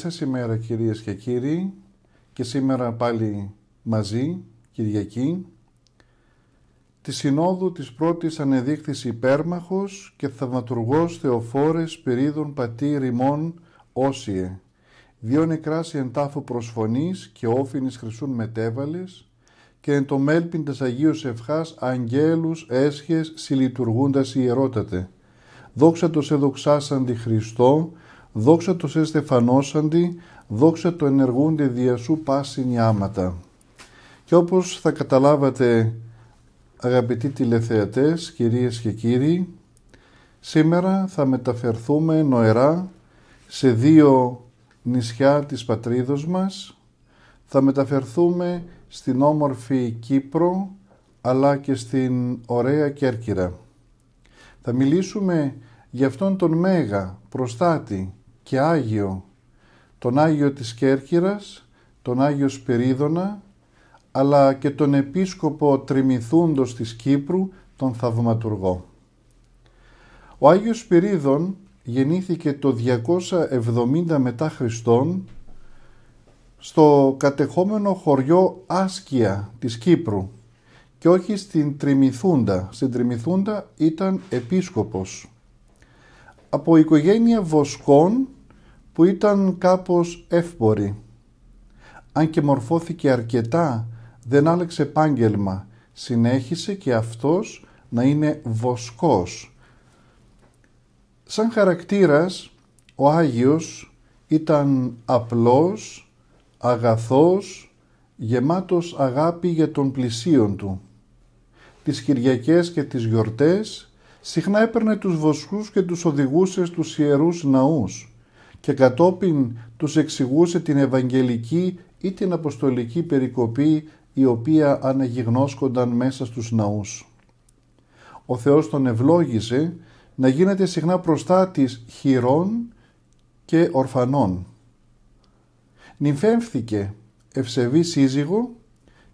Καλή σας ημέρα κυρίες και κύριοι και σήμερα πάλι μαζί, Κυριακή, τη Συνόδου της πρώτης ανεδείχθης υπέρμαχος και θαυματουργός Θεοφόρες Πυρίδων Πατή Ρημών Όσιε, δύο νεκράς εν τάφο προσφωνής και όφινης χρυσούν μετέβαλες και εν το μέλπιν τας Αγίους Ευχάς αγγέλους έσχες συλλειτουργούντας ιερότατε. Δόξα σε εδοξάσαντι Χριστό, δόξα το σε στεφανώσαντι, δόξα το ενεργούνται δια σου πάση νιάματα. Και όπως θα καταλάβατε αγαπητοί τηλεθεατές, κυρίες και κύριοι, σήμερα θα μεταφερθούμε νοερά σε δύο νησιά της πατρίδος μας, θα μεταφερθούμε στην όμορφη Κύπρο, αλλά και στην ωραία Κέρκυρα. Θα μιλήσουμε για αυτόν τον Μέγα, προστάτη, και Άγιο, τον Άγιο της Κέρκυρας, τον Άγιο Σπυρίδωνα, αλλά και τον Επίσκοπο Τριμηθούντος της Κύπρου, τον Θαυματουργό. Ο Άγιος Σπυρίδων γεννήθηκε το 270 μετά Χριστόν στο κατεχόμενο χωριό Άσκια της Κύπρου και όχι στην Τριμηθούντα. Στην Τριμηθούντα ήταν επίσκοπος. Από οικογένεια βοσκών που ήταν κάπως εύπορη. Αν και μορφώθηκε αρκετά, δεν άλλαξε επάγγελμα. Συνέχισε και αυτός να είναι βοσκός. Σαν χαρακτήρας, ο Άγιος ήταν απλός, αγαθός, γεμάτος αγάπη για τον πλησίον του. Τις Κυριακές και τις γιορτές συχνά έπαιρνε τους βοσκούς και τους οδηγούσε στους ιερούς ναούς και κατόπιν τους εξηγούσε την Ευαγγελική ή την Αποστολική περικοπή η οποία αναγιγνώσκονταν μέσα στους ναούς. Ο Θεός τον ευλόγησε να γίνεται συχνά προστάτης χειρών και ορφανών. Νυμφέμφθηκε ευσεβή σύζυγο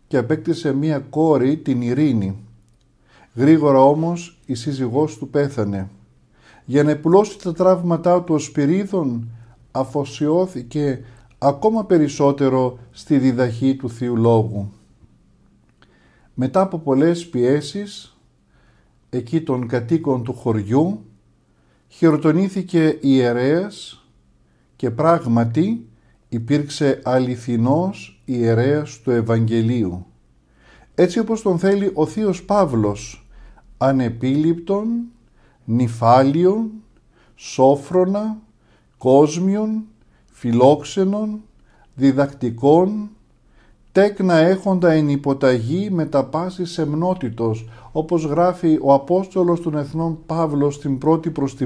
και απέκτησε μία κόρη την Ειρήνη. Γρήγορα όμως η οποια αναγυγνωσκονταν μεσα στους ναους ο θεος τον ευλογησε να γινεται συχνα προστατης χειρων και ορφανων νυμφεμφθηκε ευσεβη συζυγο και απεκτησε μια κορη την ειρηνη γρηγορα ομως η συζυγος του πέθανε. Για να επουλώσει τα τραύματά του ο Σπυρίδων αφοσιώθηκε ακόμα περισσότερο στη διδαχή του Θείου Λόγου. Μετά από πολλές πιέσεις, εκεί των κατοίκων του χωριού, χειροτονήθηκε ιερέας και πράγματι υπήρξε αληθινός ιερέας του Ευαγγελίου. Έτσι όπως τον θέλει ο Θείος Παύλος, ανεπίληπτον, νυφάλιον, σόφρονα, κόσμιων, φιλόξενων, διδακτικών, τέκνα έχοντα εν υποταγή τα πάση σεμνότητος, όπως γράφει ο Απόστολος των Εθνών Παύλος στην πρώτη προς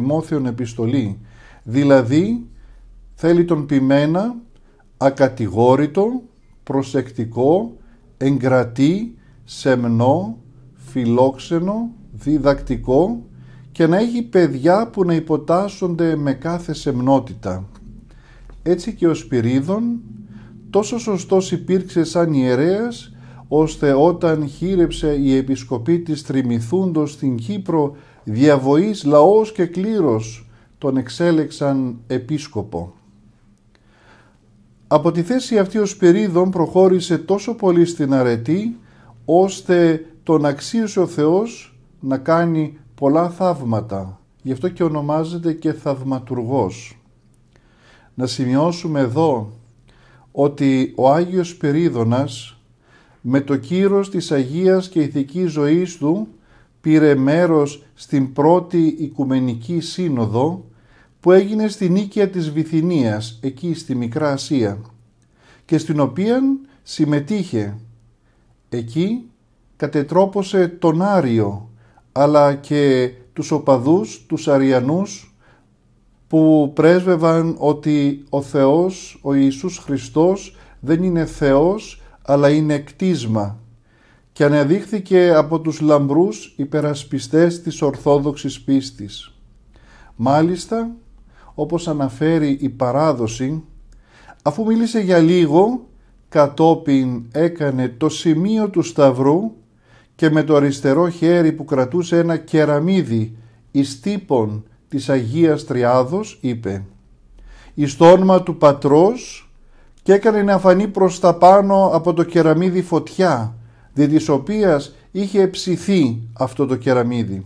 επιστολή, δηλαδή θέλει τον ποιμένα, ακατηγόρητο, προσεκτικό, εγκρατή, σεμνό, φιλόξενο, διδακτικό, και να έχει παιδιά που να υποτάσσονται με κάθε σεμνότητα. Έτσι και ο Σπυρίδων τόσο σωστός υπήρξε σαν ιερέας, ώστε όταν χείρεψε η επισκοπή της Τριμηθούντος στην Κύπρο, διαβοής λαός και κλήρος τον εξέλεξαν επίσκοπο. Από τη θέση αυτή ο Σπυρίδων προχώρησε τόσο πολύ στην αρετή, ώστε τον αξίωσε ο Θεός να κάνει πολλά θαύματα. Γι' αυτό και ονομάζεται και θαυματουργός. Να σημειώσουμε εδώ ότι ο Άγιος Περίδωνας με το κύρος της Αγίας και Ηθικής ζωής του πήρε μέρος στην πρώτη Οικουμενική Σύνοδο που έγινε στην Νίκαια της Βυθινίας, εκεί στη Μικρά Ασία και στην οποία συμμετείχε. Εκεί κατετρόπωσε τον Άριο αλλά και τους οπαδούς, τους Αριανούς που πρέσβευαν ότι ο Θεός, ο Ιησούς Χριστός δεν είναι Θεός αλλά είναι κτίσμα και αναδείχθηκε από τους λαμπρούς υπερασπιστές της Ορθόδοξης πίστης. Μάλιστα, όπως αναφέρει η παράδοση, αφού μίλησε για λίγο, κατόπιν έκανε το σημείο του Σταυρού και με το αριστερό χέρι που κρατούσε ένα κεραμίδι εις τύπον της Αγίας Τριάδος είπε «Εις το όνομα του Πατρός» και έκανε να φανεί προς τα πάνω από το κεραμίδι φωτιά, δι' της οποίας είχε ψηθεί αυτό το κεραμίδι.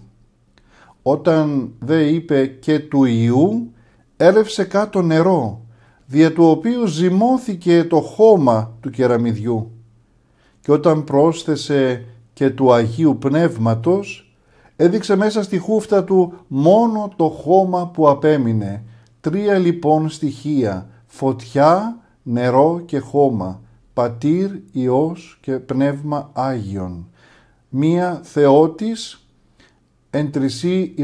Όταν δε είπε και του Ιού, έλευσε κάτω νερό, δια του οποίου ζυμώθηκε το χώμα του κεραμιδιού. Και όταν πρόσθεσε και του Αγίου Πνεύματος, έδειξε μέσα στη χούφτα του μόνο το χώμα που απέμεινε. Τρία λοιπόν στοιχεία, φωτιά, νερό και χώμα, πατήρ, Υιός και Πνεύμα Άγιον. Μία Θεότης εν τρισή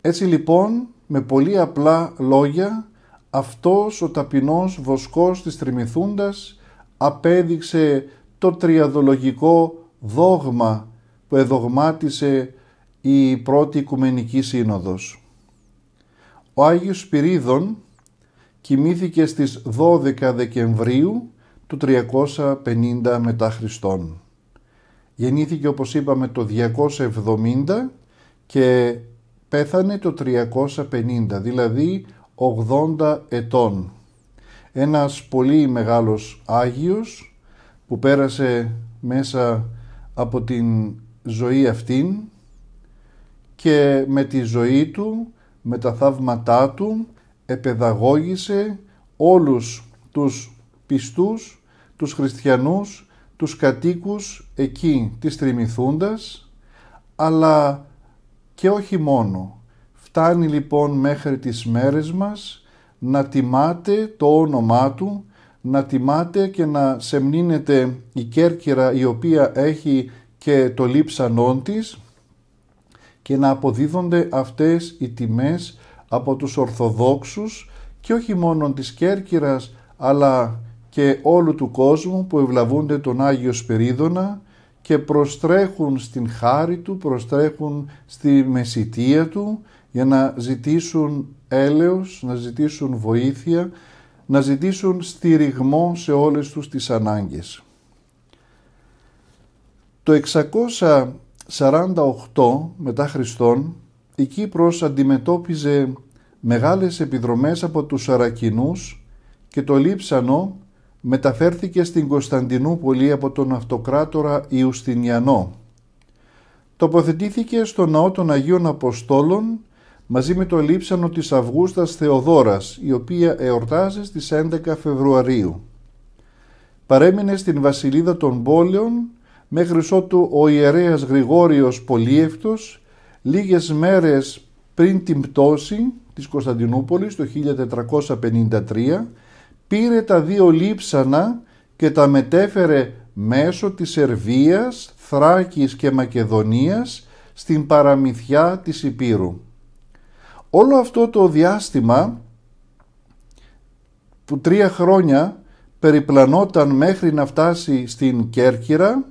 Έτσι λοιπόν, με πολύ απλά λόγια, αυτός ο ταπεινός βοσκός της τριμηθούντας απέδειξε το τριαδολογικό δόγμα που εδογμάτισε η πρώτη Οικουμενική Σύνοδος. Ο Άγιος Σπυρίδων κοιμήθηκε στις 12 Δεκεμβρίου του 350 μετά Χριστόν. Γεννήθηκε όπως είπαμε το 270 και πέθανε το 350, δηλαδή 80 ετών ένας πολύ μεγάλος Άγιος που πέρασε μέσα από την ζωή αυτήν και με τη ζωή του, με τα θαύματά του επεδαγώγησε όλους τους πιστούς, τους χριστιανούς, τους κατοίκους εκεί της Τριμηθούντας, αλλά και όχι μόνο. Φτάνει λοιπόν μέχρι τις μέρες μας να τιμάτε το όνομά του, να τιμάτε και να σεμνίνετε η Κέρκυρα η οποία έχει και το λείψανόν της και να αποδίδονται αυτές οι τιμές από τους Ορθοδόξους και όχι μόνο της Κέρκυρας αλλά και όλου του κόσμου που ευλαβούνται τον Άγιο Σπυρίδωνα και προστρέχουν στην χάρη του, προστρέχουν στη μεσητεία του για να ζητήσουν έλεος, να ζητήσουν βοήθεια, να ζητήσουν στηριγμό σε όλες τους τις ανάγκες. Το 648 μετά Χριστόν η Κύπρος αντιμετώπιζε μεγάλες επιδρομές από τους Σαρακινούς και το Λείψανο μεταφέρθηκε στην Κωνσταντινούπολη από τον αυτοκράτορα Ιουστινιανό. Τοποθετήθηκε στο ναό των Αγίων Αποστόλων μαζί με το λείψανο της Αυγούστας Θεοδόρας, η οποία εορτάζει στις 11 Φεβρουαρίου. Παρέμεινε στην βασιλίδα των πόλεων μέχρι ότου ο ιερέας Γρηγόριος Πολίευτος, λίγες μέρες πριν την πτώση της Κωνσταντινούπολης το 1453, πήρε τα δύο λείψανα και τα μετέφερε μέσω της Σερβίας, Θράκης και Μακεδονίας στην παραμυθιά της Υπήρου. Όλο αυτό το διάστημα που τρία χρόνια περιπλανόταν μέχρι να φτάσει στην Κέρκυρα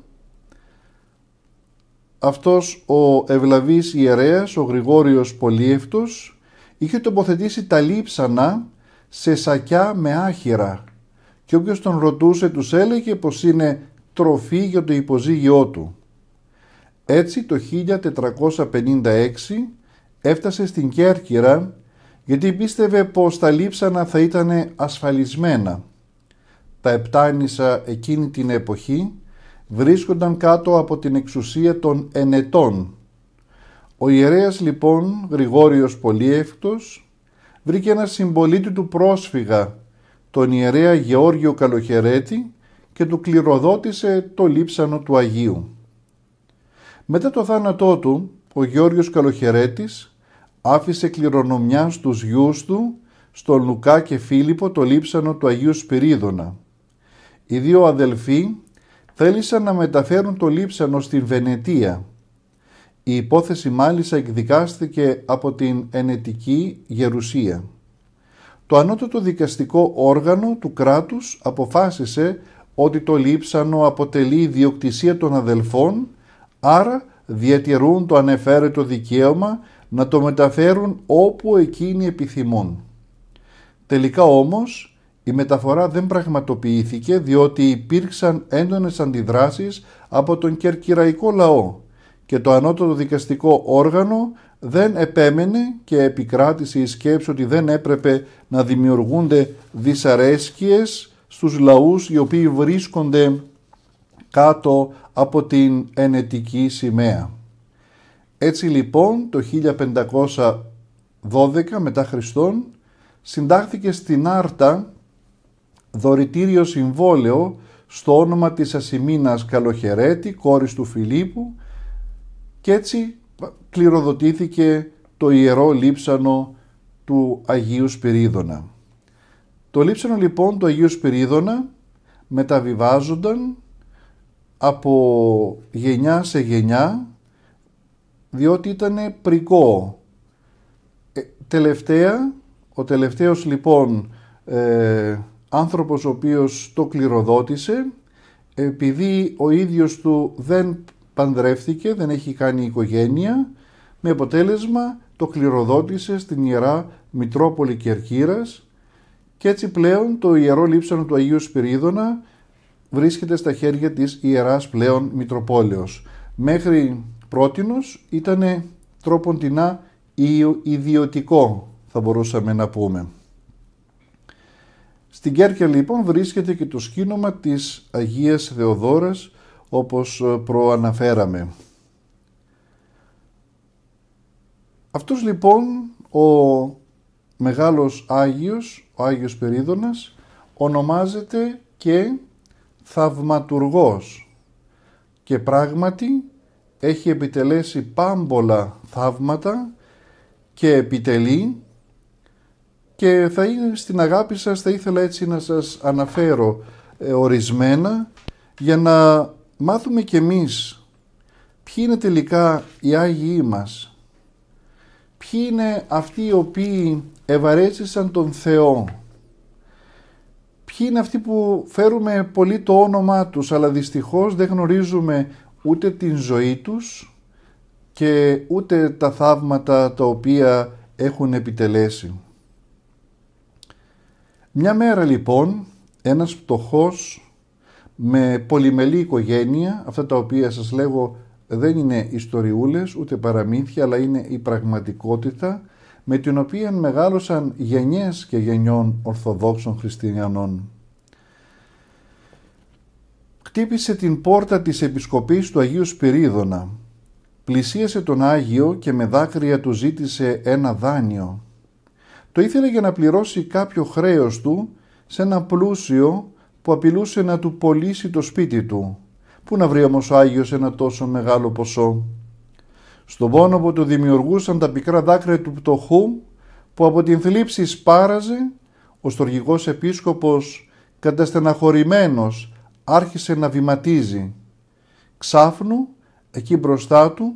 αυτός ο ευλαβής ιερέας, ο Γρηγόριος Πολίευτος, είχε τοποθετήσει τα λείψανα σε σακιά με άχυρα και όποιος τον ρωτούσε τους έλεγε πως είναι τροφή για το υποζύγιό του. Έτσι το 1456 έφτασε στην Κέρκυρα γιατί πίστευε πως τα λείψανα θα ήταν ασφαλισμένα. Τα επτάνησα εκείνη την εποχή βρίσκονταν κάτω από την εξουσία των ενετών. Ο ιερέας λοιπόν, Γρηγόριος Πολύευκτος, βρήκε ένα συμπολίτη του πρόσφυγα, τον ιερέα Γεώργιο Καλοχερέτη και του κληροδότησε το λείψανο του Αγίου. Μετά το θάνατό του, ο Γεώργιος Καλοχερέτης άφησε κληρονομιά στους γιους του, στον Λουκά και Φίλιππο το λείψανο του Αγίου Σπυρίδωνα. Οι δύο αδελφοί θέλησαν να μεταφέρουν το λείψανο στην Βενετία. Η υπόθεση μάλιστα εκδικάστηκε από την ενετική γερουσία. Το ανώτατο δικαστικό όργανο του κράτους αποφάσισε ότι το λείψανο αποτελεί ιδιοκτησία των αδελφών, άρα διατηρούν το ανεφέρετο δικαίωμα να το μεταφέρουν όπου εκείνοι επιθυμούν. Τελικά όμως η μεταφορά δεν πραγματοποιήθηκε διότι υπήρξαν έντονες αντιδράσεις από τον κερκυραϊκό λαό και το ανώτατο δικαστικό όργανο δεν επέμενε και επικράτησε η σκέψη ότι δεν έπρεπε να δημιουργούνται δυσαρέσκειες στους λαούς οι οποίοι βρίσκονται κάτω από την ενετική σημαία. Έτσι λοιπόν το 1512 μετά Χριστόν συντάχθηκε στην Άρτα δωρητήριο συμβόλαιο στο όνομα της Ασημίνας Καλοχαιρέτη, κόρης του Φιλίππου και έτσι κληροδοτήθηκε το Ιερό Λείψανο του Αγίου Σπυρίδωνα. Το λείψανο λοιπόν του Αγίου Σπυρίδωνα μεταβιβάζονταν από γενιά σε γενιά διότι ήταν πρικό. Ε, τελευταία, ο τελευταίος λοιπόν ε, άνθρωπος ο οποίος το κληροδότησε, επειδή ο ίδιος του δεν παντρεύτηκε, δεν έχει κάνει οικογένεια, με αποτέλεσμα το κληροδότησε στην Ιερά Μητρόπολη Κερκύρας και έτσι πλέον το Ιερό Λείψανο του Αγίου Σπυρίδωνα βρίσκεται στα χέρια της Ιεράς πλέον Μητροπόλεως. Μέχρι πρότινος ήταν τρόπον τεινά ιδιωτικό θα μπορούσαμε να πούμε. Στην Κέρκια λοιπόν βρίσκεται και το σκήνομα της Αγίας Θεοδόρας όπως ε, προαναφέραμε. Αυτός λοιπόν ο μεγάλος Άγιος, ο Άγιος Περίδωνας, ονομάζεται και θαυματουργός και πράγματι έχει επιτελέσει πάμπολα θαύματα και επιτελεί και θα είναι στην αγάπη σας, θα ήθελα έτσι να σας αναφέρω ε, ορισμένα για να μάθουμε κι εμείς ποιοι είναι τελικά οι Άγιοι μας, ποιοι είναι αυτοί οι οποίοι ευαρέστησαν τον Θεό, ποιοι είναι αυτοί που φέρουμε πολύ το όνομά τους αλλά δυστυχώς δεν γνωρίζουμε ούτε την ζωή τους και ούτε τα θαύματα τα οποία έχουν επιτελέσει. Μια μέρα λοιπόν ένας πτωχός με πολυμελή οικογένεια, αυτά τα οποία σας λέγω δεν είναι ιστοριούλες ούτε παραμύθια αλλά είναι η πραγματικότητα με την οποία μεγάλωσαν γενιές και γενιών Ορθοδόξων Χριστιανών χτύπησε την πόρτα της επισκοπής του Αγίου Σπυρίδωνα. Πλησίασε τον Άγιο και με δάκρυα του ζήτησε ένα δάνειο. Το ήθελε για να πληρώσει κάποιο χρέος του σε ένα πλούσιο που απειλούσε να του πωλήσει το σπίτι του. Πού να βρει όμως ο Άγιος ένα τόσο μεγάλο ποσό. Στον πόνο που του δημιουργούσαν τα πικρά δάκρυα του πτωχού που από την θλίψη σπάραζε, ο στοργικός επίσκοπος καταστεναχωρημένος άρχισε να βηματίζει. Ξάφνου, εκεί μπροστά του,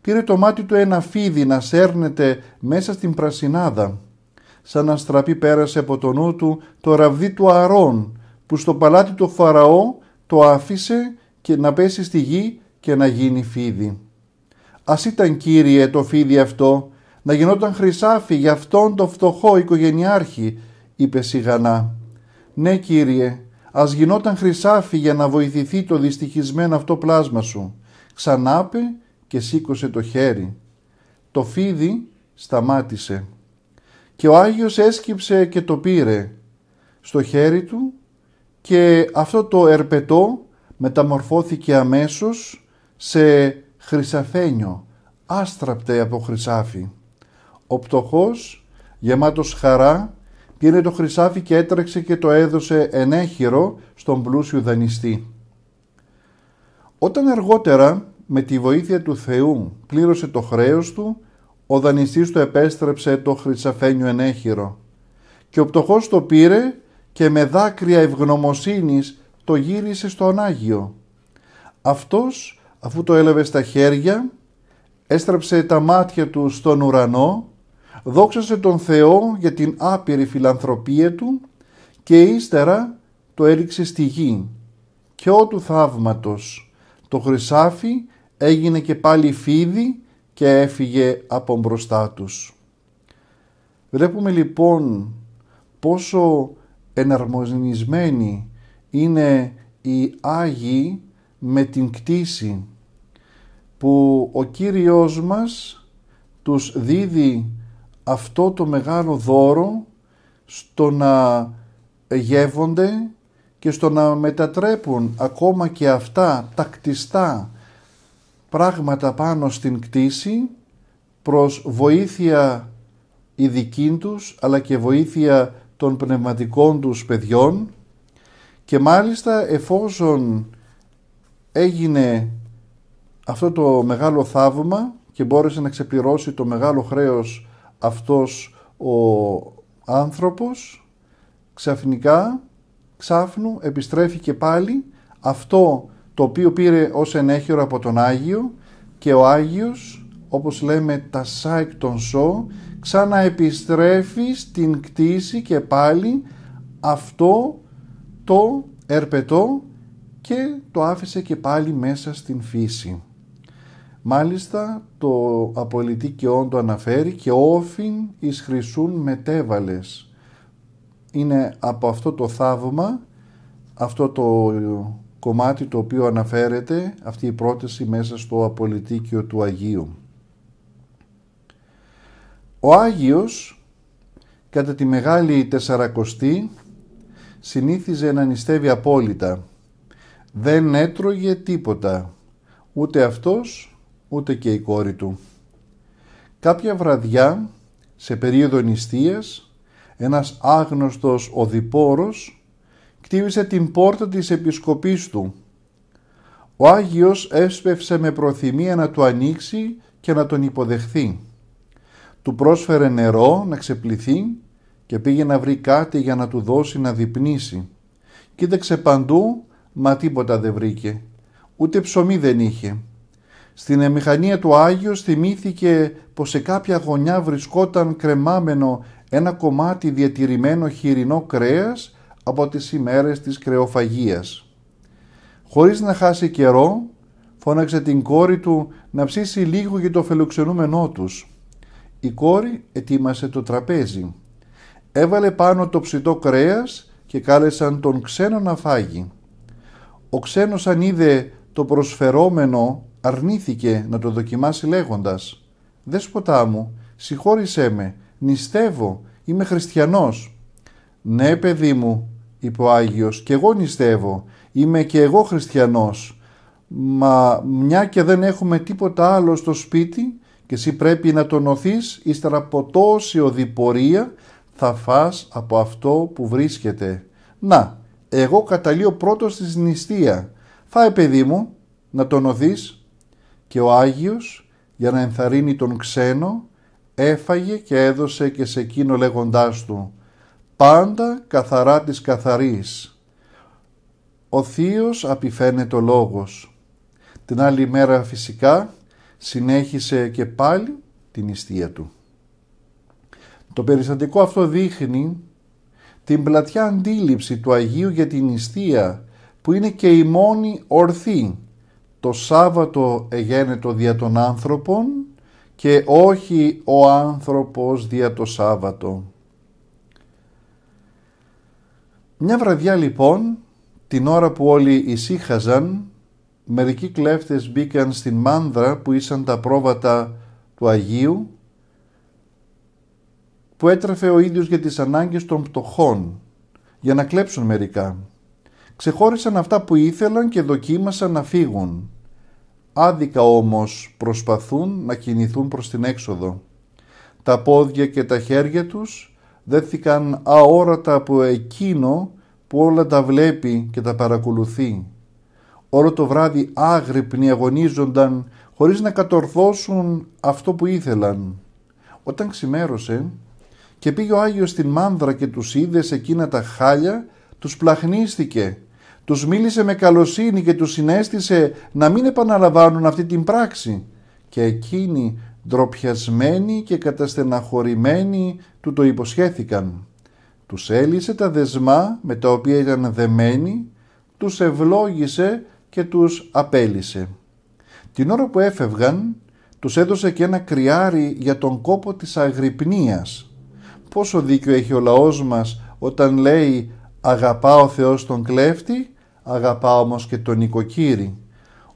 πήρε το μάτι του ένα φίδι να σέρνεται μέσα στην πρασινάδα. Σαν να στραπεί πέρασε από το νου του το ραβδί του Αρών, που στο παλάτι του Φαραώ το άφησε και να πέσει στη γη και να γίνει φίδι. Ας ήταν κύριε το φίδι αυτό, να γινόταν χρυσάφι για αυτόν το φτωχό οικογενειάρχη, είπε σιγανά. Ναι κύριε, ας γινόταν χρυσάφι για να βοηθηθεί το δυστυχισμένο αυτό πλάσμα σου. Ξανάπε και σήκωσε το χέρι. Το φίδι σταμάτησε. Και ο Άγιος έσκυψε και το πήρε στο χέρι του και αυτό το ερπετό μεταμορφώθηκε αμέσως σε χρυσαφένιο, άστραπτε από χρυσάφι. Ο πτωχός, γεμάτος χαρά, πήρε το χρυσάφι και έτρεξε και το έδωσε ενέχειρο στον πλούσιο δανειστή. Όταν αργότερα με τη βοήθεια του Θεού πλήρωσε το χρέος του, ο δανειστής του επέστρεψε το χρυσαφένιο ενέχειρο και ο πτωχός το πήρε και με δάκρυα ευγνωμοσύνης το γύρισε στον Άγιο. Αυτός, αφού το έλαβε στα χέρια, έστρεψε τα μάτια του στον ουρανό δόξασε τον Θεό για την άπειρη φιλανθρωπία του και ύστερα το έριξε στη γη. Και ότου θαύματος το χρυσάφι έγινε και πάλι φίδι και έφυγε από μπροστά τους. Βλέπουμε λοιπόν πόσο εναρμονισμένοι είναι οι Άγιοι με την κτήση που ο Κύριος μας τους δίδει αυτό το μεγάλο δώρο στο να γεύονται και στο να μετατρέπουν ακόμα και αυτά τα κτιστά πράγματα πάνω στην κτήση προς βοήθεια ειδική τους αλλά και βοήθεια των πνευματικών τους παιδιών και μάλιστα εφόσον έγινε αυτό το μεγάλο θαύμα και μπόρεσε να ξεπληρώσει το μεγάλο χρέος αυτός ο άνθρωπος ξαφνικά, ξάφνου, επιστρέφει και πάλι αυτό το οποίο πήρε ως ενέχειρο από τον Άγιο και ο Άγιος, όπως λέμε τα σάικ των σο, ξαναεπιστρέφει στην κτήση και πάλι αυτό το ερπετό και το άφησε και πάλι μέσα στην φύση. Μάλιστα το απολυτικιόν το αναφέρει και όφιν εις χρυσούν μετέβαλες. Είναι από αυτό το θαύμα, αυτό το κομμάτι το οποίο αναφέρεται, αυτή η πρόταση μέσα στο απολυτίκιο του Αγίου. Ο Άγιος κατά τη Μεγάλη Τεσσαρακοστή συνήθιζε να νηστεύει απόλυτα. Δεν έτρωγε τίποτα, ούτε αυτός ούτε και η κόρη του. Κάποια βραδιά, σε περίοδο νηστείας, ένας άγνωστος οδηπόρος κτίβησε την πόρτα της επισκοπής του. Ο Άγιος έσπευσε με προθυμία να του ανοίξει και να τον υποδεχθεί. Του πρόσφερε νερό να ξεπληθεί και πήγε να βρει κάτι για να του δώσει να δειπνήσει. Κοίταξε παντού, μα τίποτα δεν βρήκε. Ούτε ψωμί δεν είχε. Στην εμηχανία του Άγιος θυμήθηκε πως σε κάποια γωνιά βρισκόταν κρεμάμενο ένα κομμάτι διατηρημένο χοιρινό κρέας από τις ημέρες της κρεοφαγίας. Χωρίς να χάσει καιρό, φώναξε την κόρη του να ψήσει λίγο για το φιλοξενούμενό τους. Η κόρη ετοίμασε το τραπέζι. Έβαλε πάνω το ψητό κρέας και κάλεσαν τον ξένο να φάγει. Ο ξένος αν είδε το προσφερόμενο αρνήθηκε να το δοκιμάσει λέγοντας «Δέσποτά μου, συγχώρησέ με, νηστεύω, είμαι χριστιανός». «Ναι, παιδί μου», είπε ο Άγιος, «και εγώ νηστεύω, είμαι και εγώ χριστιανός, μα μια και δεν έχουμε τίποτα άλλο στο σπίτι και εσύ πρέπει να τον τονωθείς, ύστερα από τόση οδηπορία θα φας από αυτό που βρίσκεται. Να, εγώ καταλύω πρώτος της νηστεία. Φάε παιδί μου, να τονωθείς, και ο Άγιος για να ενθαρρύνει τον ξένο έφαγε και έδωσε και σε εκείνο λέγοντάς του «Πάντα καθαρά της καθαρής». Ο θείος απειφαίνεται ο λόγος. Την άλλη μέρα φυσικά συνέχισε και πάλι την νηστεία του. Το περιστατικό αυτό δείχνει την πλατιά αντίληψη του Αγίου για την ιστία που είναι και η μόνη ορθή το Σάββατο εγένετο δια των άνθρωπων και όχι ο άνθρωπος δια το Σάββατο. Μια βραδιά λοιπόν, την ώρα που όλοι ησύχαζαν, μερικοί κλέφτες μπήκαν στην μάνδρα που ήσαν τα πρόβατα του Αγίου, που έτρεφε ο ίδιος για τις ανάγκες των πτωχών, για να κλέψουν μερικά ξεχώρισαν αυτά που ήθελαν και δοκίμασαν να φύγουν. Άδικα όμως προσπαθούν να κινηθούν προς την έξοδο. Τα πόδια και τα χέρια τους δέθηκαν αόρατα από εκείνο που όλα τα βλέπει και τα παρακολουθεί. Όλο το βράδυ άγρυπνοι αγωνίζονταν χωρίς να κατορθώσουν αυτό που ήθελαν. Όταν ξημέρωσε και πήγε ο Άγιος στην μάνδρα και τους είδε σε εκείνα τα χάλια, τους πλαχνίστηκε τους μίλησε με καλοσύνη και τους συνέστησε να μην επαναλαμβάνουν αυτή την πράξη και εκείνοι ντροπιασμένοι και καταστεναχωρημένοι του το υποσχέθηκαν. Τους έλυσε τα δεσμά με τα οποία ήταν δεμένοι, τους ευλόγησε και τους απέλυσε. Την ώρα που έφευγαν, τους έδωσε και ένα κρυάρι για τον κόπο της αγρυπνίας. Πόσο δίκιο έχει ο λαός μας όταν λέει «Αγαπά ο Θεός τον κλέφτη» αγαπά όμως και τον οικοκύρη.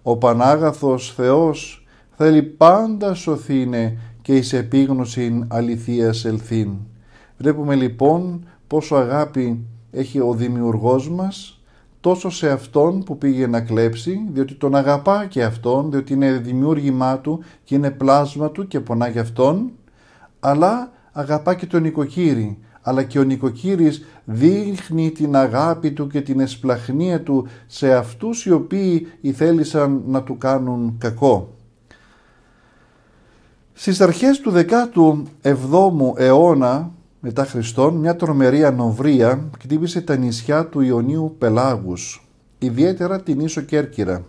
Ο Πανάγαθος Θεός θέλει πάντα σωθήνε και εις επίγνωσιν αληθείας ελθύν. Βλέπουμε λοιπόν πόσο αγάπη έχει ο Δημιουργός μας τόσο σε αυτόν που πήγε να κλέψει, διότι τον αγαπά και αυτόν, διότι είναι δημιούργημά του και είναι πλάσμα του και πονά για αυτόν, αλλά αγαπά και τον νοικοκύρη. Αλλά και ο νοικοκύρης δείχνει την αγάπη του και την εσπλαχνία του σε αυτούς οι οποίοι ήθελησαν να του κάνουν κακό. Στις αρχές του 17ου αιώνα μετά Χριστόν μια τρομερή ανοβρία κτύπησε τα νησιά του Ιωνίου Πελάγους, ιδιαίτερα την Ίσο Κέρκυρα.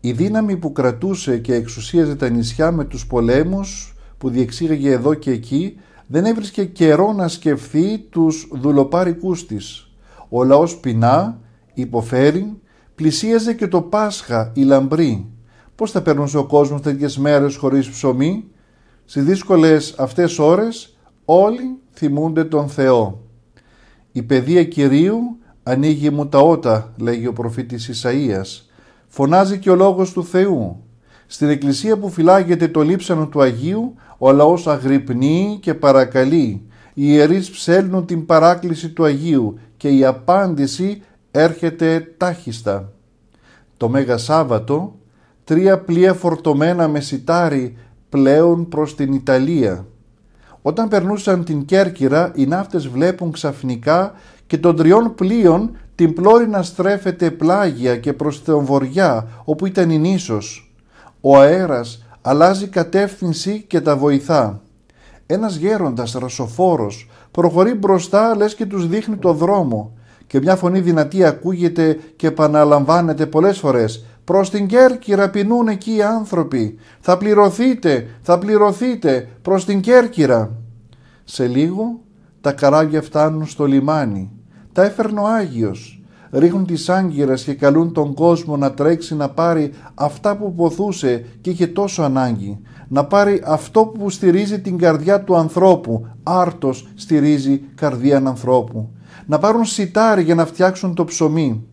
Η δύναμη που κρατούσε και εξουσίαζε τα νησιά με τους πολέμους που διεξήγαγε εδώ και εκεί δεν έβρισκε καιρό να σκεφτεί τους δουλοπάρικούς της. Ο λαός πεινά, υποφέρει, πλησίαζε και το Πάσχα, η λαμπρή. Πώς θα περνούσε ο κόσμος τέτοιες μέρες χωρίς ψωμί. Σε δύσκολες αυτές ώρες όλοι θυμούνται τον Θεό. «Η παιδεία Κυρίου ανοίγει μου τα ότα», λέγει ο προφήτης Ισαΐας. Φωνάζει και ο λόγος του Θεού. Στην εκκλησία που φυλάγεται το λείψανο του Αγίου, ο λαός αγρυπνεί και παρακαλεί. Οι ιερείς ψέλνουν την παράκληση του Αγίου και η απάντηση έρχεται τάχιστα. Το Μέγα Σάββατο, τρία πλοία φορτωμένα με σιτάρι πλέον προς την Ιταλία. Όταν περνούσαν την Κέρκυρα, οι ναύτες βλέπουν ξαφνικά και των τριών πλοίων την πλώρη να στρέφεται πλάγια και προς τον βοριά, όπου ήταν η νήσος. Ο αέρας αλλάζει κατεύθυνση και τα βοηθά. Ένας γέροντας ρασοφόρος προχωρεί μπροστά λες και τους δείχνει το δρόμο και μια φωνή δυνατή ακούγεται και επαναλαμβάνεται πολλές φορές «Προς την Κέρκυρα πεινούν εκεί οι άνθρωποι, θα πληρωθείτε, θα πληρωθείτε, προς την Κέρκυρα». Σε λίγο τα καράβια φτάνουν στο λιμάνι. Τα έφερνε ο Άγιος ρίχνουν τις άγκυρες και καλούν τον κόσμο να τρέξει να πάρει αυτά που ποθούσε και είχε τόσο ανάγκη. Να πάρει αυτό που στηρίζει την καρδιά του ανθρώπου, άρτος στηρίζει καρδιά ανθρώπου. Να πάρουν σιτάρι για να φτιάξουν το ψωμί.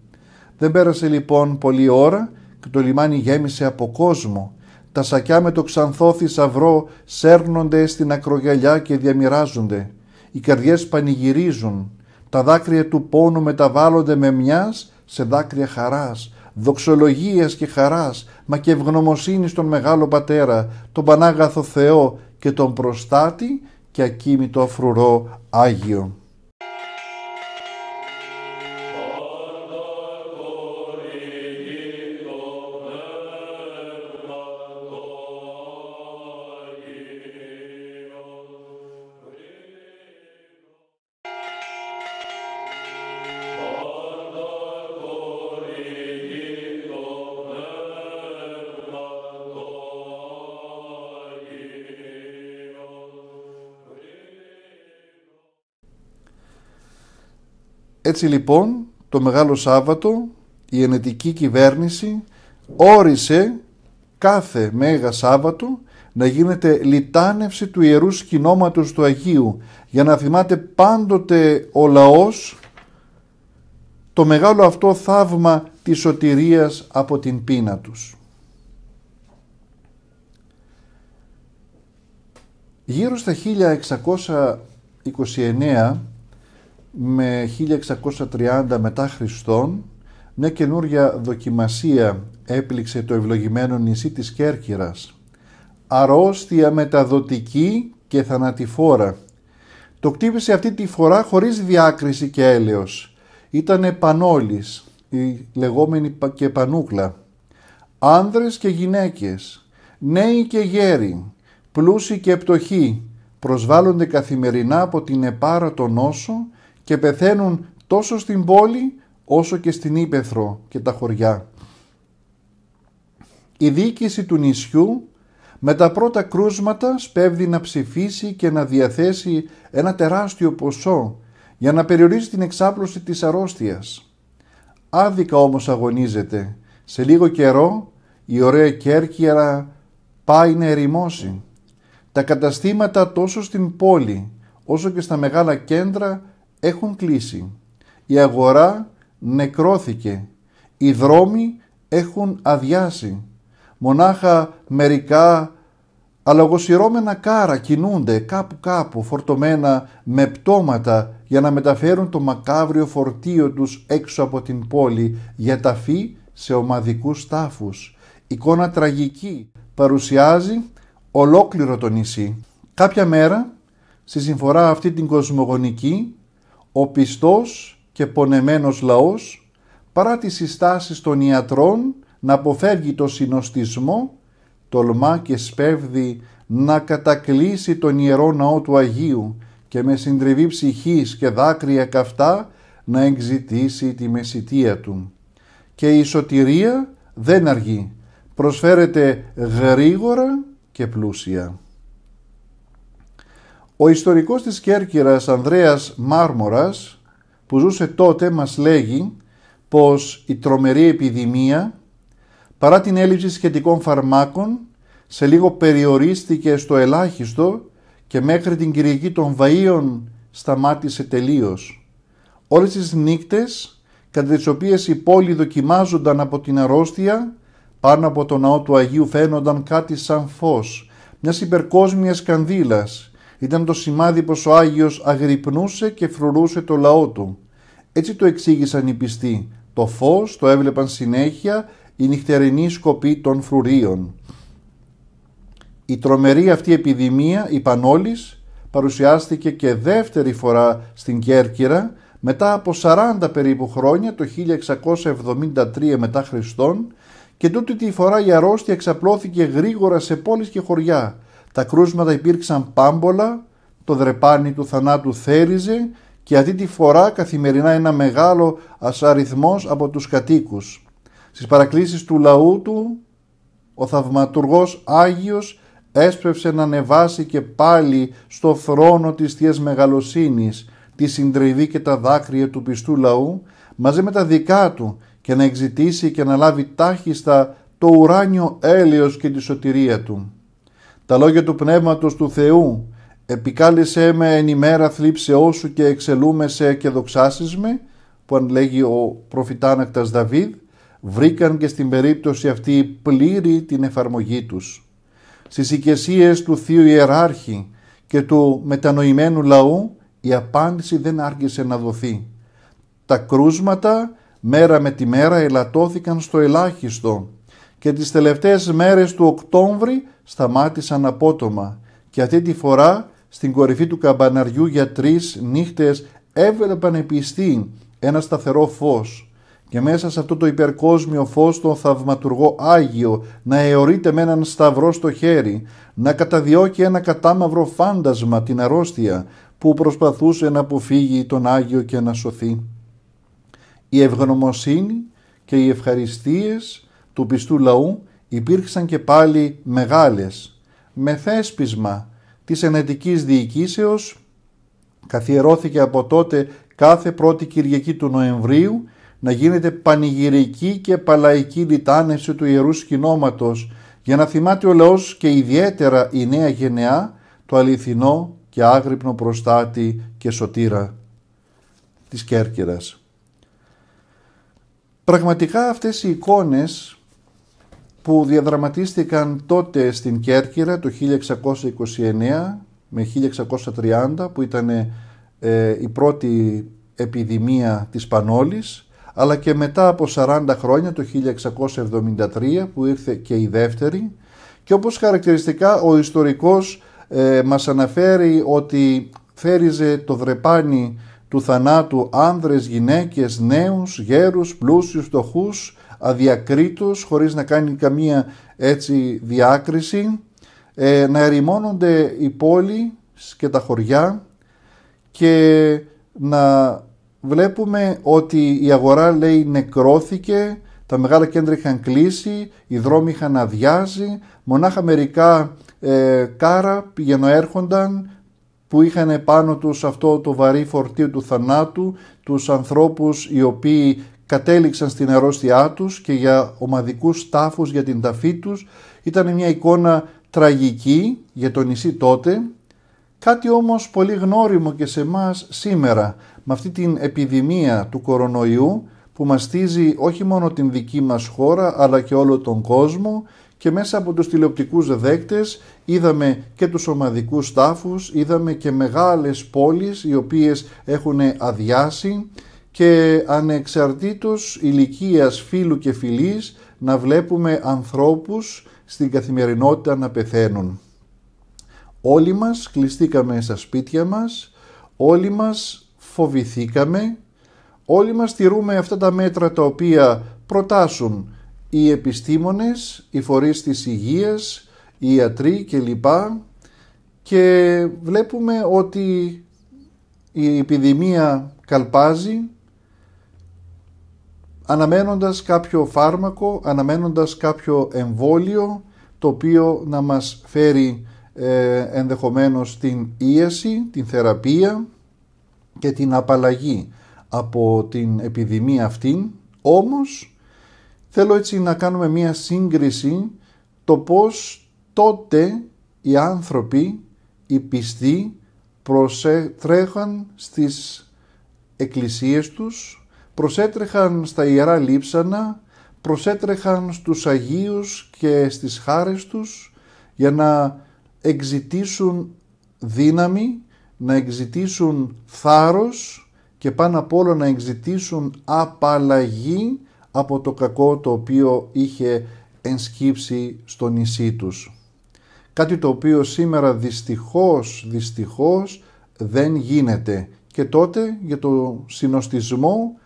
Δεν πέρασε λοιπόν πολλή ώρα και το λιμάνι γέμισε από κόσμο. Τα σακιά με το ξανθό θησαυρό σέρνονται στην ακρογιαλιά και διαμοιράζονται. Οι καρδιές πανηγυρίζουν. Τα δάκρυα του πόνου μεταβάλλονται με μιας σε δάκρυα χαράς, δοξολογίας και χαράς, μα και ευγνωμοσύνη στον Μεγάλο Πατέρα, τον Πανάγαθο Θεό και τον προστάτη και ακίμητο αφρουρό Άγιο. Έτσι λοιπόν το Μεγάλο Σάββατο η ενετική κυβέρνηση όρισε κάθε Μέγα Σάββατο να γίνεται λιτάνευση του Ιερού Σκηνώματος του Αγίου για να θυμάται πάντοτε ο λαός το μεγάλο αυτό θαύμα της σωτηρίας από την πείνα τους. Γύρω στα 1629 με 1630 μετά Χριστόν μια καινούρια δοκιμασία έπληξε το ευλογημένο νησί της Κέρκυρας. Αρρώστια μεταδοτική και θανατηφόρα. Το κτύπησε αυτή τη φορά χωρίς διάκριση και έλεος. Ήταν πανόλης, η λεγόμενη και πανούκλα. Άνδρες και γυναίκες, νέοι και γέροι, πλούσιοι και πτωχοί, προσβάλλονται καθημερινά από την των νόσο και πεθαίνουν τόσο στην πόλη όσο και στην Ήπεθρο και τα χωριά. Η διοίκηση του νησιού με τα πρώτα κρούσματα σπέβδει να ψηφίσει και να διαθέσει ένα τεράστιο ποσό για να περιορίσει την εξάπλωση της αρρώστιας. Άδικα όμως αγωνίζεται. Σε λίγο καιρό η ωραία Κέρκυρα πάει να ερημώσει. Τα καταστήματα τόσο στην πόλη όσο και στα μεγάλα κέντρα έχουν κλείσει. Η αγορά νεκρώθηκε. Οι δρόμοι έχουν αδειάσει. Μονάχα μερικά αλογοσυρώμενα κάρα κινούνται κάπου κάπου φορτωμένα με πτώματα για να μεταφέρουν το μακάβριο φορτίο τους έξω από την πόλη για ταφή σε ομαδικούς τάφους. Εικόνα τραγική παρουσιάζει ολόκληρο το νησί. Κάποια μέρα, στη συμφορά αυτή την κοσμογονική, ο πιστός και πονεμένος λαός, παρά τις συστάσεις των ιατρών να αποφεύγει το συνοστισμό, τολμά και σπέβδει να κατακλείσει τον Ιερό Ναό του Αγίου και με συντριβή ψυχής και δάκρυα καυτά να εξητήσει τη μεσητεία του. Και η σωτηρία δεν αργεί, προσφέρεται γρήγορα και πλούσια. Ο ιστορικός της Κέρκυρας Ανδρέας Μάρμορας που ζούσε τότε μας λέγει πως η τρομερή επιδημία παρά την έλλειψη σχετικών φαρμάκων σε λίγο περιορίστηκε στο ελάχιστο και μέχρι την Κυριακή των Βαΐων σταμάτησε τελείως. Όλες τις νύχτες κατά τις οποίες οι πόλοι δοκιμάζονταν από την αρρώστια πάνω από το ναό του Αγίου φαίνονταν κάτι σαν φως μιας υπερκόσμιας κανδύλας ήταν το σημάδι πως ο Άγιος αγρυπνούσε και φρουρούσε το λαό του. Έτσι το εξήγησαν οι πιστοί. Το φως το έβλεπαν συνέχεια η νυχτερινή σκοπή των φρουρίων. Η τρομερή αυτή επιδημία, η Πανόλης, παρουσιάστηκε και δεύτερη φορά στην Κέρκυρα μετά από 40 περίπου χρόνια το 1673 μετά Χριστόν και τούτη τη φορά η αρρώστια εξαπλώθηκε γρήγορα σε πόλεις και χωριά τα κρούσματα υπήρξαν πάμπολα, το δρεπάνι του θανάτου θέριζε και αυτή τη φορά καθημερινά ένα μεγάλο ασαριθμός από τους κατοίκους. Στις παρακλήσεις του λαού του, ο θαυματουργός Άγιος έσπευσε να ανεβάσει και πάλι στο θρόνο της Θείας Μεγαλοσύνης τη συντριβή και τα δάκρυα του πιστού λαού μαζί με τα δικά του και να εξητήσει και να λάβει τάχιστα το ουράνιο έλεος και τη σωτηρία του. Τα λόγια του Πνεύματος του Θεού επικάλεσέ με εν ημέρα θλίψε όσου και εξελούμεσαι και δοξάσεις με, που αν λέγει ο προφητάνακτας Δαβίδ, βρήκαν και στην περίπτωση αυτή πλήρη την εφαρμογή τους. Στις οικεσίες του Θείου Ιεράρχη και του μετανοημένου λαού η απάντηση δεν άρχισε να δοθεί. Τα κρούσματα μέρα με τη μέρα ελαττώθηκαν στο ελάχιστο και τις τελευταίες μέρες του Οκτώβρη σταμάτησαν απότομα και αυτή τη φορά στην κορυφή του καμπαναριού για τρεις νύχτες έβλεπαν επιστή ένα σταθερό φως και μέσα σε αυτό το υπερκόσμιο φως τον θαυματουργό Άγιο να αιωρείται με έναν σταυρό στο χέρι, να καταδιώκει ένα κατάμαυρο φάντασμα την αρρώστια που προσπαθούσε να αποφύγει τον Άγιο και να σωθεί. Η ευγνωμοσύνη και οι ευχαριστίες του πιστού λαού υπήρξαν και πάλι μεγάλες, με θέσπισμα της ενετικής διοικήσεως, καθιερώθηκε από τότε κάθε πρώτη Κυριακή του Νοεμβρίου να γίνεται πανηγυρική και παλαϊκή λιτάνευση του Ιερού Σκηνώματος για να θυμάται ο λαός και ιδιαίτερα η νέα γενεά το αληθινό και άγρυπνο προστάτη και σωτήρα της Κέρκυρας. Πραγματικά αυτές οι εικόνες που διαδραματίστηκαν τότε στην Κέρκυρα το 1629 με 1630 που ήταν ε, η πρώτη επιδημία της Πανόλης αλλά και μετά από 40 χρόνια το 1673 που ήρθε και η δεύτερη και όπως χαρακτηριστικά ο ιστορικός ε, μας αναφέρει ότι φέριζε το δρεπάνι του θανάτου άνδρες, γυναίκες, νέους, γέρους, πλούσιους, φτωχούς, αδιακρίτως, χωρίς να κάνει καμία έτσι διάκριση, ε, να ερημώνονται οι πόλοι και τα χωριά και να βλέπουμε ότι η αγορά λέει νεκρώθηκε, τα μεγάλα κέντρα είχαν κλείσει, οι δρόμοι είχαν αδειάσει, μονάχα μερικά ε, κάρα έρχονταν που είχαν πάνω τους αυτό το βαρύ φορτίο του θανάτου, τους ανθρώπους οι οποίοι κατέληξαν στην αρρώστιά τους και για ομαδικούς τάφους για την ταφή τους. Ήταν μια εικόνα τραγική για το νησί τότε, κάτι όμως πολύ γνώριμο και σε μας σήμερα με αυτή την επιδημία του κορονοϊού που μαστίζει όχι μόνο την δική μας χώρα αλλά και όλο τον κόσμο και μέσα από τους τηλεοπτικούς δέκτες είδαμε και τους ομαδικούς τάφους, είδαμε και μεγάλες πόλεις οι οποίες έχουν αδειάσει, και ανεξαρτήτως ηλικίας φίλου και φιλής να βλέπουμε ανθρώπους στην καθημερινότητα να πεθαίνουν. Όλοι μας κλειστήκαμε στα σπίτια μας, όλοι μας φοβηθήκαμε, όλοι μας τηρούμε αυτά τα μέτρα τα οποία προτάσουν οι επιστήμονες, οι φορείς της υγείας, οι ιατροί κλπ. Και βλέπουμε ότι η επιδημία καλπάζει, αναμένοντας κάποιο φάρμακο, αναμένοντας κάποιο εμβόλιο το οποίο να μας φέρει ε, ενδεχομένως την ίαση, την θεραπεία και την απαλλαγή από την επιδημία αυτήν. Όμως θέλω έτσι να κάνουμε μία σύγκριση το πώς τότε οι άνθρωποι, οι πιστοί προσετρέχαν στις εκκλησίες τους, προσέτρεχαν στα Ιερά Λείψανα, προσέτρεχαν στους Αγίους και στις χάρες τους για να εξητήσουν δύναμη, να εξητήσουν θάρρος και πάνω απ' όλα να εξητήσουν απαλλαγή από το κακό το οποίο είχε ενσκύψει στο νησί τους. Κάτι το οποίο σήμερα δυστυχώς, δυστυχώς δεν γίνεται. Και τότε για το συνοστισμό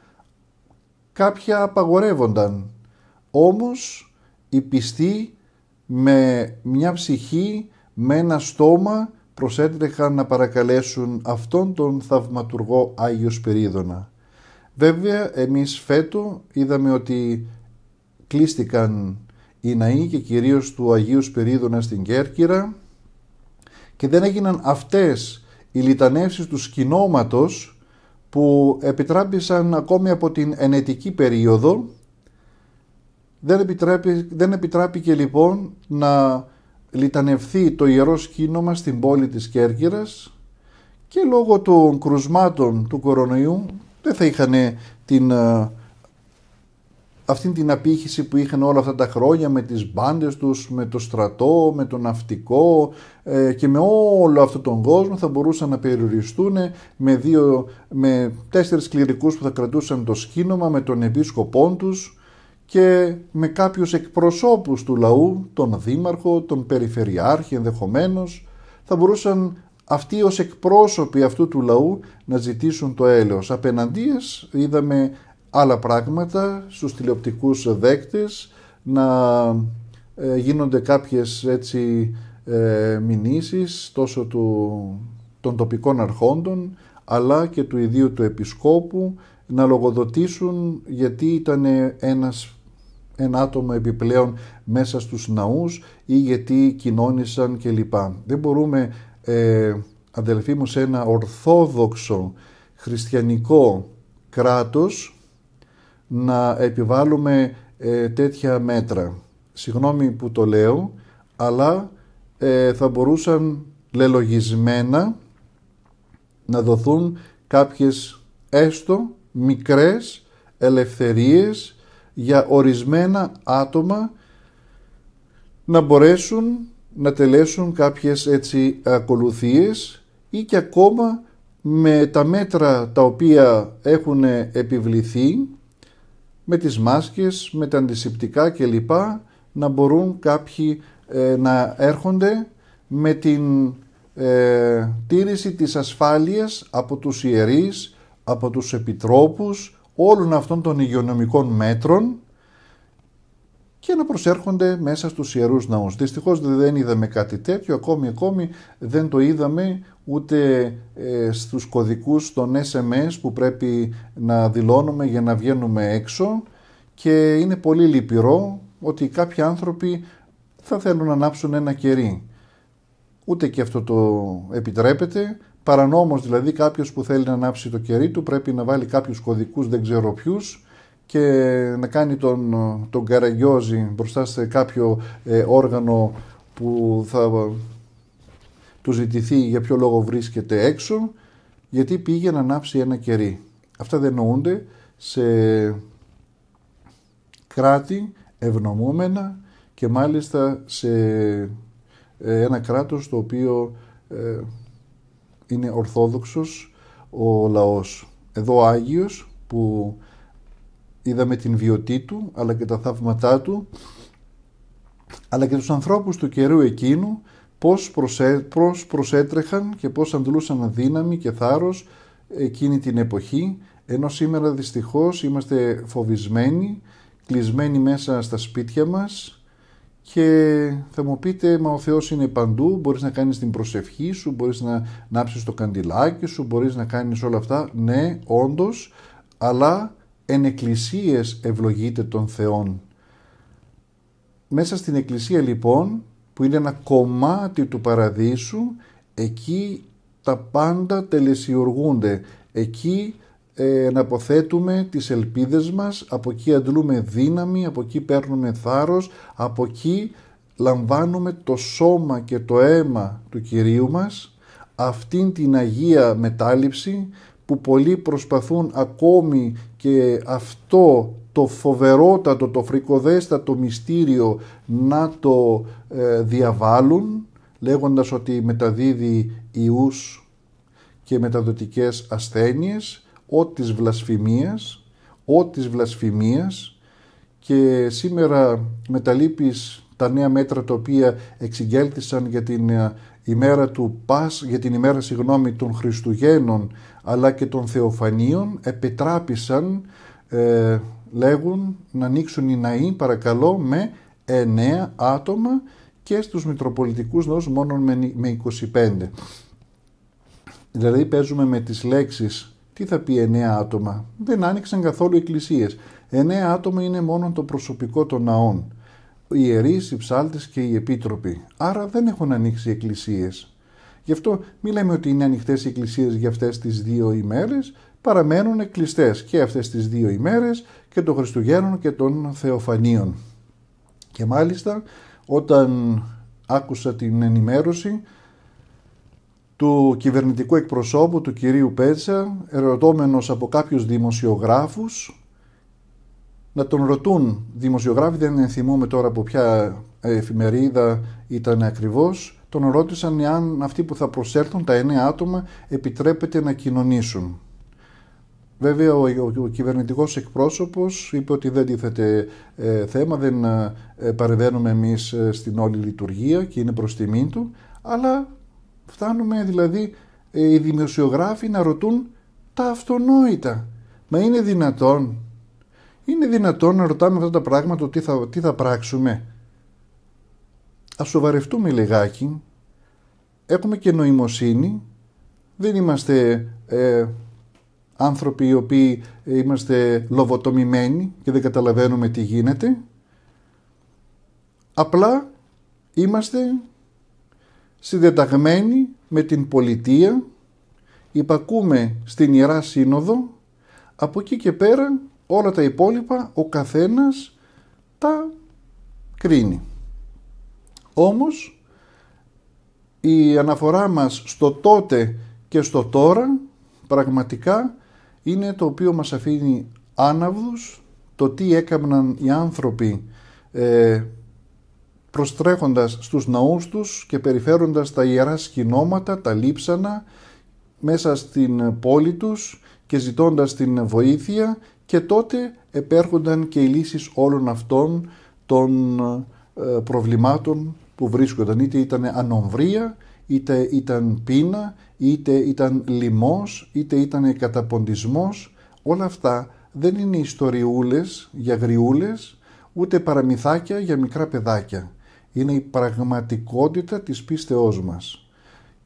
κάποια απαγορεύονταν. Όμως οι πιστοί με μια ψυχή, με ένα στόμα προσέτρεχαν να παρακαλέσουν αυτόν τον θαυματουργό Άγιος Σπυρίδωνα. Βέβαια εμείς φέτο είδαμε ότι κλείστηκαν οι ναοί και κυρίως του Αγίους Σπυρίδωνα στην Κέρκυρα και δεν έγιναν αυτές οι λιτανεύσεις του σκηνώματος που επιτράπησαν ακόμη από την ενετική περίοδο δεν, επιτράπη, δεν επιτράπηκε λοιπόν να λιτανευθεί το ιερό μας στην πόλη της Κέρκυρας και λόγω των κρουσμάτων του κορονοϊού δεν θα είχαν την ε, αυτή την απήχηση που είχαν όλα αυτά τα χρόνια με τις μπάντες τους, με το στρατό, με το ναυτικό ε, και με όλο αυτόν τον κόσμο θα μπορούσαν να περιοριστούν με, δύο, με τέσσερις κληρικούς που θα κρατούσαν το σκήνομα με τον επίσκοπό τους και με κάποιους εκπροσώπους του λαού, τον δήμαρχο, τον περιφερειάρχη ενδεχομένως, θα μπορούσαν αυτοί ως εκπρόσωποι αυτού του λαού να ζητήσουν το έλεος. Απέναντίες είδαμε άλλα πράγματα στους τηλεοπτικούς δέκτες, να ε, γίνονται κάποιες έτσι ε, τόσο του, των τοπικών αρχόντων αλλά και του ιδίου του επισκόπου να λογοδοτήσουν γιατί ήταν ένας ένα άτομο επιπλέον μέσα στους ναούς ή γιατί κοινώνησαν κλπ. Δεν μπορούμε, ε, αδελφοί μου, σε ένα ορθόδοξο χριστιανικό κράτος να επιβάλλουμε ε, τέτοια μέτρα. Συγγνώμη που το λέω, αλλά ε, θα μπορούσαν λελογισμένα να δοθούν κάποιες έστω μικρές ελευθερίες για ορισμένα άτομα να μπορέσουν να τελέσουν κάποιες έτσι ακολουθίες ή και ακόμα με τα μέτρα τα οποία έχουν επιβληθεί με τις μάσκες, με τα αντισηπτικά κλπ. να μπορούν κάποιοι ε, να έρχονται με την ε, τήρηση της ασφάλειας από τους ιερείς, από τους επιτρόπους, όλων αυτών των υγειονομικών μέτρων και να προσέρχονται μέσα στους Ιερούς Ναούς. Δυστυχώς δεν είδαμε κάτι τέτοιο, ακόμη ακόμη δεν το είδαμε ούτε ε, στους κωδικούς των SMS που πρέπει να δηλώνουμε για να βγαίνουμε έξω και είναι πολύ λυπηρό ότι κάποιοι άνθρωποι θα θέλουν να ανάψουν ένα κερί. Ούτε και αυτό το επιτρέπεται, παρανόμως δηλαδή κάποιος που θέλει να ανάψει το κερί του πρέπει να βάλει κάποιους κωδικούς δεν ξέρω ποιους και να κάνει τον, τον καραγιόζη μπροστά σε κάποιο ε, όργανο που θα ε, του ζητηθεί για ποιο λόγο βρίσκεται έξω, γιατί πήγε να ανάψει ένα κερί. Αυτά δεν νοούνται σε κράτη ευνομούμενα και μάλιστα σε ε, ένα κράτος το οποίο είναι ορθόδοξος ο λαός. Εδώ Άγιος που είδαμε την βιωτή του, αλλά και τα θαύματά του, αλλά και τους ανθρώπους του καιρού εκείνου, πώς, προσέτρεχαν και πώς αντλούσαν δύναμη και θάρρος εκείνη την εποχή, ενώ σήμερα δυστυχώς είμαστε φοβισμένοι, κλεισμένοι μέσα στα σπίτια μας και θα μου πείτε, μα ο Θεός είναι παντού, μπορείς να κάνεις την προσευχή σου, μπορείς να, νάψεις το καντιλάκι σου, μπορείς να κάνεις όλα αυτά. Ναι, όντως, αλλά εν εκκλησίες ευλογείται των Θεών. Μέσα στην εκκλησία λοιπόν που είναι ένα κομμάτι του παραδείσου εκεί τα πάντα τελεσιοργούνται. Εκεί ε, τις ελπίδες μας, από εκεί αντλούμε δύναμη, από εκεί παίρνουμε θάρρος, από εκεί λαμβάνουμε το σώμα και το αίμα του Κυρίου μας, αυτήν την Αγία μετάληψη που πολλοί προσπαθούν ακόμη και αυτό το φοβερότατο, το φρικοδέστατο μυστήριο να το ε, διαβάλουν λέγοντας ότι μεταδίδει ιούς και μεταδοτικές ασθένειες ό της βλασφημίας, ό βλασφημίας και σήμερα μεταλείπεις τα νέα μέτρα τα οποία εξηγέλθησαν για την ε, ημέρα του Πάσ, για την ημέρα συγγνώμη των Χριστουγέννων αλλά και των Θεοφανίων επιτράπησαν, ε, λέγουν, να ανοίξουν οι ναοί παρακαλώ με 9 άτομα και στους Μητροπολιτικούς ναούς μόνο με 25. Δηλαδή παίζουμε με τις λέξεις τι θα πει 9 άτομα. Δεν άνοιξαν καθόλου εκκλησίες. 9 άτομα είναι μόνο το προσωπικό των ναών. Οι ιερείς, οι ψάλτες και οι επίτροποι. Άρα δεν έχουν ανοίξει εκκλησίες. Γι' αυτό μην λέμε ότι είναι ανοιχτές οι εκκλησίες για αυτές τις δύο ημέρες. Παραμένουν κλειστέ και αυτές τις δύο ημέρες και των Χριστουγέννων και των Θεοφανίων. Και μάλιστα όταν άκουσα την ενημέρωση του κυβερνητικού εκπροσώπου του κυρίου Πέτσα, ερωτώμενος από κάποιους δημοσιογράφους, να τον ρωτούν, δημοσιογράφοι δεν θυμούμε τώρα από ποια εφημερίδα ήταν ακριβώς, τον ρώτησαν εάν αυτοί που θα προσέλθουν, τα εννέα άτομα, επιτρέπεται να κοινωνήσουν. Βέβαια, ο, ο, ο κυβερνητικός εκπρόσωπος είπε ότι δεν τίθεται ε, θέμα, δεν ε, ε εμεί εμείς ε, στην όλη λειτουργία και είναι προς τιμή του, αλλά φτάνουμε δηλαδή οι δημοσιογράφοι να ρωτούν τα αυτονόητα. Μα είναι δυνατόν, είναι δυνατόν να ρωτάμε αυτά τα πράγματα, τι θα, τι θα πράξουμε ας σοβαρευτούμε λιγάκι, έχουμε και νοημοσύνη, δεν είμαστε ε, άνθρωποι οι οποίοι είμαστε λοβοτομημένοι και δεν καταλαβαίνουμε τι γίνεται. Απλά είμαστε συνδεταγμένοι με την πολιτεία, υπακούμε στην Ιερά Σύνοδο, από εκεί και πέρα όλα τα υπόλοιπα ο καθένας τα κρίνει. Όμως η αναφορά μας στο τότε και στο τώρα πραγματικά είναι το οποίο μας αφήνει άναυδους το τι έκαναν οι άνθρωποι ε, προστρέχοντας στους ναούς τους και περιφέροντας τα ιερά σκηνώματα, τα λείψανα μέσα στην πόλη τους και ζητώντας την βοήθεια και τότε επέρχονταν και οι λύσεις όλων αυτών των ε, προβλημάτων που βρίσκονταν. Είτε ήταν ανομβρία, είτε ήταν πείνα, είτε ήταν λοιμός, είτε ήταν καταποντισμός. Όλα αυτά δεν είναι ιστοριούλες για γριούλες, ούτε παραμυθάκια για μικρά παιδάκια. Είναι η πραγματικότητα της πίστεώς μας.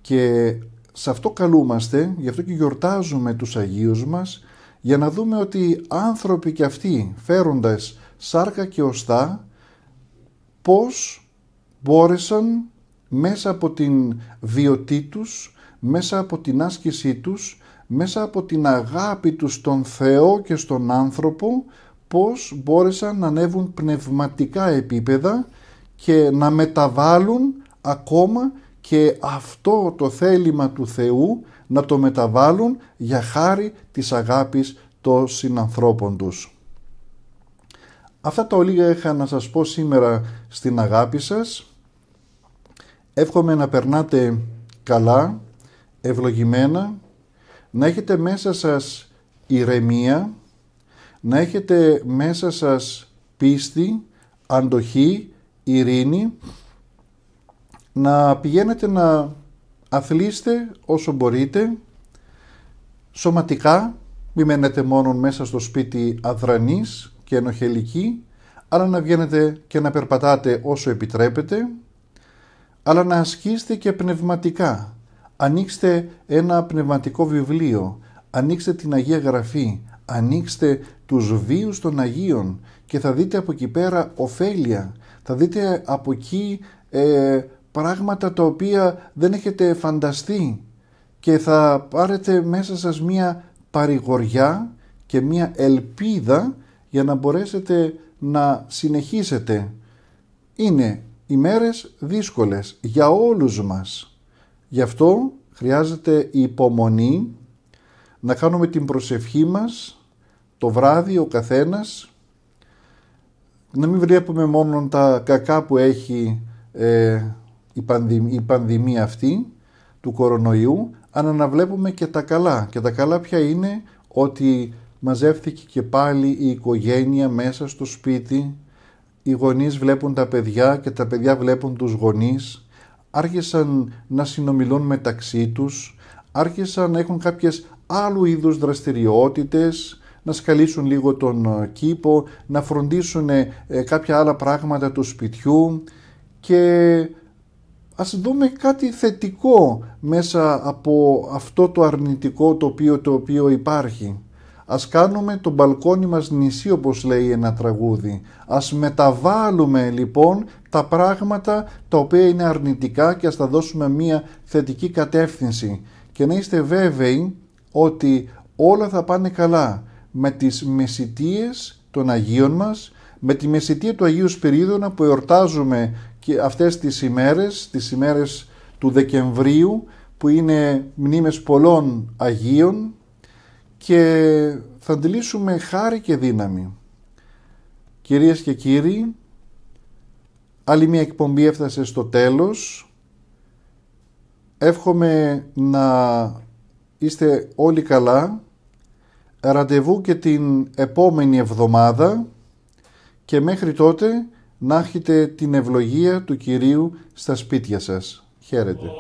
Και σε αυτό καλούμαστε, γι' αυτό και γιορτάζουμε τους Αγίους μας, για να δούμε ότι άνθρωποι και αυτοί φέροντας σάρκα και οστά, πώς μπόρεσαν μέσα από την βιωτή τους, μέσα από την άσκησή τους, μέσα από την αγάπη τους στον Θεό και στον άνθρωπο, πώς μπόρεσαν να ανέβουν πνευματικά επίπεδα και να μεταβάλουν ακόμα και αυτό το θέλημα του Θεού να το μεταβάλουν για χάρη της αγάπης των συνανθρώπων τους. Αυτά τα ολίγα είχα να σας πω σήμερα στην αγάπη σας. Εύχομαι να περνάτε καλά, ευλογημένα, να έχετε μέσα σας ηρεμία, να έχετε μέσα σας πίστη, αντοχή, ειρήνη, να πηγαίνετε να αθλείστε όσο μπορείτε, σωματικά, μη μένετε μόνο μέσα στο σπίτι αδρανής, και ενοχελική, αλλά να βγαίνετε και να περπατάτε όσο επιτρέπετε, αλλά να ασκήσετε και πνευματικά. Ανοίξτε ένα πνευματικό βιβλίο, ανοίξτε την Αγία Γραφή, ανοίξτε τους βίους των Αγίων και θα δείτε από εκεί πέρα ωφέλεια, θα δείτε από εκεί ε, πράγματα τα οποία δεν έχετε φανταστεί και θα πάρετε μέσα σας μία παρηγοριά και μία ελπίδα για να μπορέσετε να συνεχίσετε. Είναι ημέρες δύσκολες για όλους μας. Γι' αυτό χρειάζεται η υπομονή να κάνουμε την προσευχή μας το βράδυ ο καθένας να μην βλέπουμε μόνο τα κακά που έχει ε, η, πανδημία, η πανδημία αυτή του κορονοϊού αλλά να βλέπουμε και τα καλά και τα καλά πια είναι ότι μαζεύθηκε και πάλι η οικογένεια μέσα στο σπίτι, οι γονείς βλέπουν τα παιδιά και τα παιδιά βλέπουν τους γονείς, άρχισαν να συνομιλούν μεταξύ τους, άρχισαν να έχουν κάποιες άλλου είδους δραστηριότητες, να σκαλίσουν λίγο τον ε, κήπο, να φροντίσουν ε, κάποια άλλα πράγματα του σπιτιού και ας δούμε κάτι θετικό μέσα από αυτό το αρνητικό το το οποίο υπάρχει. Ας κάνουμε το μπαλκόνι μας νησί όπως λέει ένα τραγούδι. Ας μεταβάλουμε λοιπόν τα πράγματα τα οποία είναι αρνητικά και ας τα δώσουμε μία θετική κατεύθυνση. Και να είστε βέβαιοι ότι όλα θα πάνε καλά με τις μεσητείες των Αγίων μας, με τη μεσητεία του Αγίου Σπυρίδωνα που εορτάζουμε και αυτές τις ημέρες, τις ημέρες του Δεκεμβρίου, που είναι μνήμες πολλών Αγίων, και θα αντιλήσουμε χάρη και δύναμη. Κυρίες και κύριοι, άλλη μια εκπομπή έφτασε στο τέλος. Εύχομαι να είστε όλοι καλά. Ραντεβού και την επόμενη εβδομάδα και μέχρι τότε να έχετε την ευλογία του Κυρίου στα σπίτια σας. Χαίρετε.